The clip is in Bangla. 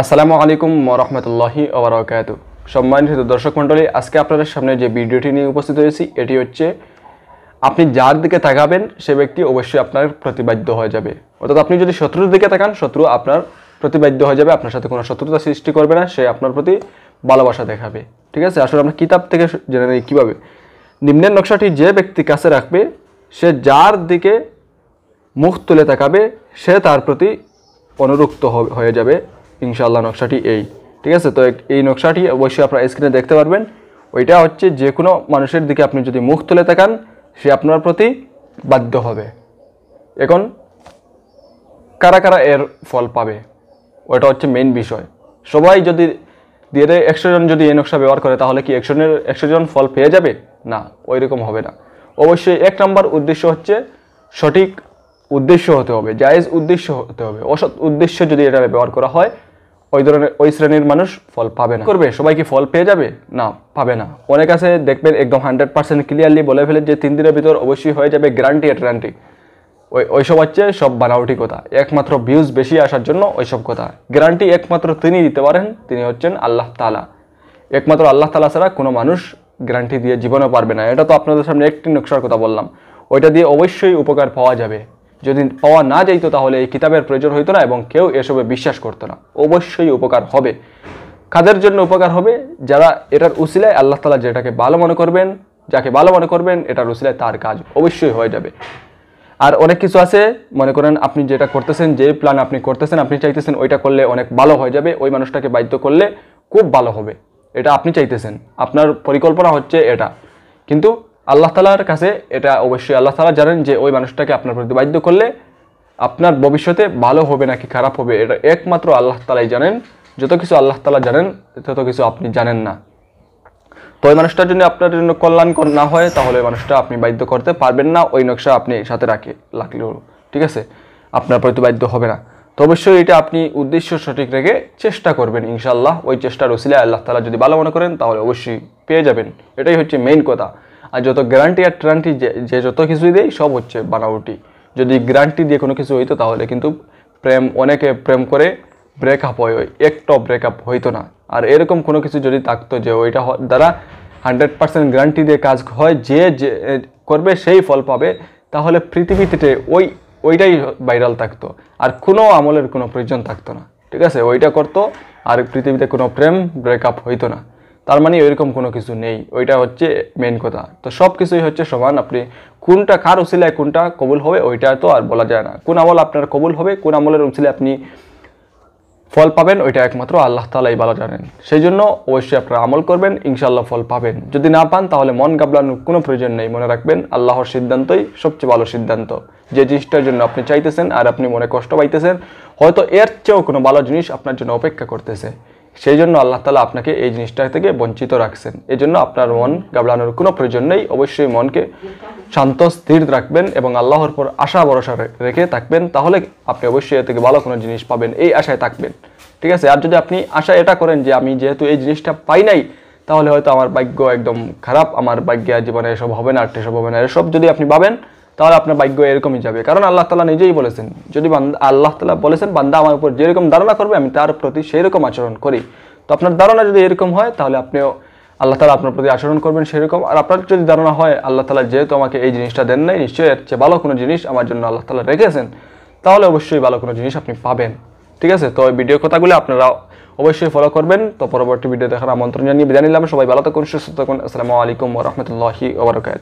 আসসালামু আলাইকুম মরহমতুল্লাহি ওবরাকাত সম্মানিত দর্শক মণ্ডলী আজকে আপনাদের সামনে যে ভিডিওটি নিয়ে উপস্থিত হয়েছি এটি হচ্ছে আপনি যার দিকে তাকাবেন সে ব্যক্তি অবশ্যই আপনার প্রতিবাদ্য হয়ে যাবে অর্থাৎ আপনি যদি শত্রুর দিকে তাকান শত্রু আপনার প্রতিবাদ্য হয়ে যাবে আপনার সাথে কোনো শত্রুতা সৃষ্টি করবে না সে আপনার প্রতি ভালোবাসা দেখাবে ঠিক আছে আসলে আমরা কিতাব থেকে জেনে নিই কীভাবে নিম্নের নকশাটি যে ব্যক্তি কাছে রাখবে সে যার দিকে মুখ তুলে তাকাবে সে তার প্রতি অনুরুক্ত হয়ে যাবে ইনশাল্লাহ নকশাটি এই ঠিক আছে তো এই নকশাটি অবশ্যই আপনারা স্ক্রিনে দেখতে পারবেন ওইটা হচ্ছে যে কোনো মানুষের দিকে আপনি যদি মুখ তুলে থাকান সে আপনার প্রতি বাধ্য হবে এখন কারা কারা এর ফল পাবে ওটা হচ্ছে মেন বিষয় সবাই যদি দিয়ে একশো জন যদি এই নকশা ব্যবহার করে তাহলে কি একশো জনের একশো জন ফল পেয়ে যাবে না ওই রকম হবে না অবশ্যই এক নম্বর উদ্দেশ্য হচ্ছে সঠিক উদ্দেশ্য হতে হবে জায়েজ উদ্দেশ্য হতে হবে অসৎ উদ্দেশ্য যদি এটা ব্যবহার করা হয় ওই ধরনের ওই শ্রেণীর মানুষ ফল পাবে না করবে সবাই কি ফল পেয়ে যাবে না পাবে না অনেক আছে দেখবেন একদম হান্ড্রেড পার্সেন্ট ক্লিয়ারলি বলে ফেলে যে তিন দিনের ভিতর অবশ্যই হয়ে যাবে গ্যারান্টি এট গ্যারান্টি ওই ওইসব হচ্ছে সব বানাউটি কথা একমাত্র ভিউজ বেশি আসার জন্য ওইসব কথা গ্যারান্টি একমাত্র তিনি দিতে পারেন তিনি হচ্ছেন আল্লাহ তালা একমাত্র আল্লাহ তালা ছাড়া কোনো মানুষ গ্যারান্টি দিয়ে জীবনে পারবে না এটা তো আপনাদের সামনে একটি নকশার কথা বললাম ওইটা দিয়ে অবশ্যই উপকার পাওয়া যাবে যদি পাওয়া না যাইতো তাহলে এই কিতাবের প্রয়োজন হইতো না এবং কেউ এসবে বিশ্বাস করতো না অবশ্যই উপকার হবে কাদের জন্য উপকার হবে যারা এটার উসিলায় আল্লাহ তালা যেটাকে ভালো মনে করবেন যাকে ভালো মনে করবেন এটার উসিলায় তার কাজ অবশ্যই হয়ে যাবে আর অনেক কিছু আছে মনে করেন আপনি যেটা করতেছেন যে প্ল্যান আপনি করতেছেন আপনি চাইতেছেন ওইটা করলে অনেক ভালো হয়ে যাবে ওই মানুষটাকে বাধ্য করলে খুব ভালো হবে এটা আপনি চাইতেছেন আপনার পরিকল্পনা হচ্ছে এটা কিন্তু আল্লাহ তালার কাছে এটা অবশ্যই আল্লাহ তালা জানেন যে ওই মানুষটাকে আপনার প্রতি বাধ্য করলে আপনার ভবিষ্যতে ভালো হবে নাকি খারাপ হবে এটা একমাত্র আল্লাহ তালাই জানেন যত কিছু আল্লাহ তালা জানেন তত কিছু আপনি জানেন না তো ওই মানুষটার জন্য আপনার জন্য কল্যাণকর না হয় তাহলে ওই মানুষটা আপনি বাধ্য করতে পারবেন না ওই নকশা আপনি সাথে রাখে লাগলেও ঠিক আছে আপনার প্রতি বাধ্য হবে না তো অবশ্যই এটা আপনি উদ্দেশ্য সঠিক রেখে চেষ্টা করবেন ইনশাল্লাহ ওই চেষ্টার ওসিলায় আল্লাহ তালা যদি ভালো মনে করেন তাহলে অবশ্যই পেয়ে যাবেন এটাই হচ্ছে মেইন কথা আর যত গ্যারান্টি আর ট্যারান্টি যে যত কিছুই দেয় সব হচ্ছে বানাউটি যদি গ্যারান্টি দিয়ে কোনো কিছু হইতো তাহলে কিন্তু প্রেম অনেকে প্রেম করে ব্রেকআপ হয় ওই একটা ব্রেকআপ হইতো না আর এরকম কোনো কিছু যদি থাকতো যে ওইটা দ্বারা হান্ড্রেড পার্সেন্ট গ্যারান্টি দিয়ে কাজ হয় যে করবে সেই ফল পাবে তাহলে পৃথিবীতে ওই ওইটাই ভাইরাল থাকতো আর কোনো আমলের কোনো প্রয়োজন থাকতো না ঠিক আছে ওইটা করতো আর পৃথিবীতে কোনো প্রেম ব্রেকআপ হইতো না তার মানে ওইরকম কোনো কিছু নেই ওইটা হচ্ছে মেন কথা তো সব কিছুই হচ্ছে সমান আপনি কোনটা কার উসিলায় কোনটা কবুল হবে ওইটা তো আর বলা যায় না কোন আমল আপনার কবুল হবে কোন আমলের উসিলে আপনি ফল পাবেন ওইটা একমাত্র আল্লাহ তালাই ভালো জানেন সেই জন্য অবশ্যই আপনারা আমল করবেন ইনশাল্লাহ ফল পাবেন যদি না পান তাহলে মন গাবলানোর কোনো প্রয়োজন নেই মনে রাখবেন আল্লাহর সিদ্ধান্তই সবচেয়ে ভালো সিদ্ধান্ত যে জিনিসটার জন্য আপনি চাইতেছেন আর আপনি মনে কষ্ট পাইতেছেন হয়তো এর চেয়েও কোনো ভালো জিনিস আপনার জন্য অপেক্ষা করতেছে সেই জন্য আল্লাহ তালা আপনাকে এই জিনিসটা থেকে বঞ্চিত রাখছেন এই জন্য আপনার মন গাবলানোর কোনো প্রয়োজন নেই অবশ্যই মনকে শান্ত স্থির রাখবেন এবং আল্লাহর পর আশা ভরসা রেখে থাকবেন তাহলে আপনি অবশ্যই এ থেকে ভালো কোনো জিনিস পাবেন এই আশায় থাকবেন ঠিক আছে আর যদি আপনি আশা এটা করেন যে আমি যেহেতু এই জিনিসটা পাই নাই তাহলে হয়তো আমার ভাগ্য একদম খারাপ আমার ভাগ্যে জীবনে এসব হবে না আর এসব হবে না এসব যদি আপনি পাবেন তাহলে আপনার ভাগ্য এরকমই যাবে কারণ আল্লাহ তালা নিজেই বলেছেন যদি আল্লাহ তালা বলেছেন বান্দা আমার উপর যেরকম ধারণা করবে আমি তার প্রতি সেই রকম আচরণ করি তো আপনার ধারণা যদি এরকম হয় তাহলে আপনিও আল্লাহ তালা আপনার প্রতি আচরণ করবেন সেরকম আর আপনার যদি ধারণা হয় আল্লাহ তালা যেহেতু আমাকে এই জিনিসটা দেন নাই নিশ্চয়ই এর চেয়ে ভালো কোনো জিনিস আমার জন্য আল্লাহ তালা রেখেছেন তাহলে অবশ্যই ভালো কোনো জিনিস আপনি পাবেন ঠিক আছে তো ওই ভিডিও কথাগুলো আপনারা অবশ্যই ফলো করবেন তো পরবর্তী ভিডিও দেখার আমন্ত্রণ জানিয়ে বিদায় নিলাম সবাই ভালো থাকুন সুস্থ থাকুন আসসালামু আলাইকুম রহমতুল্লাহি ওবরাকাত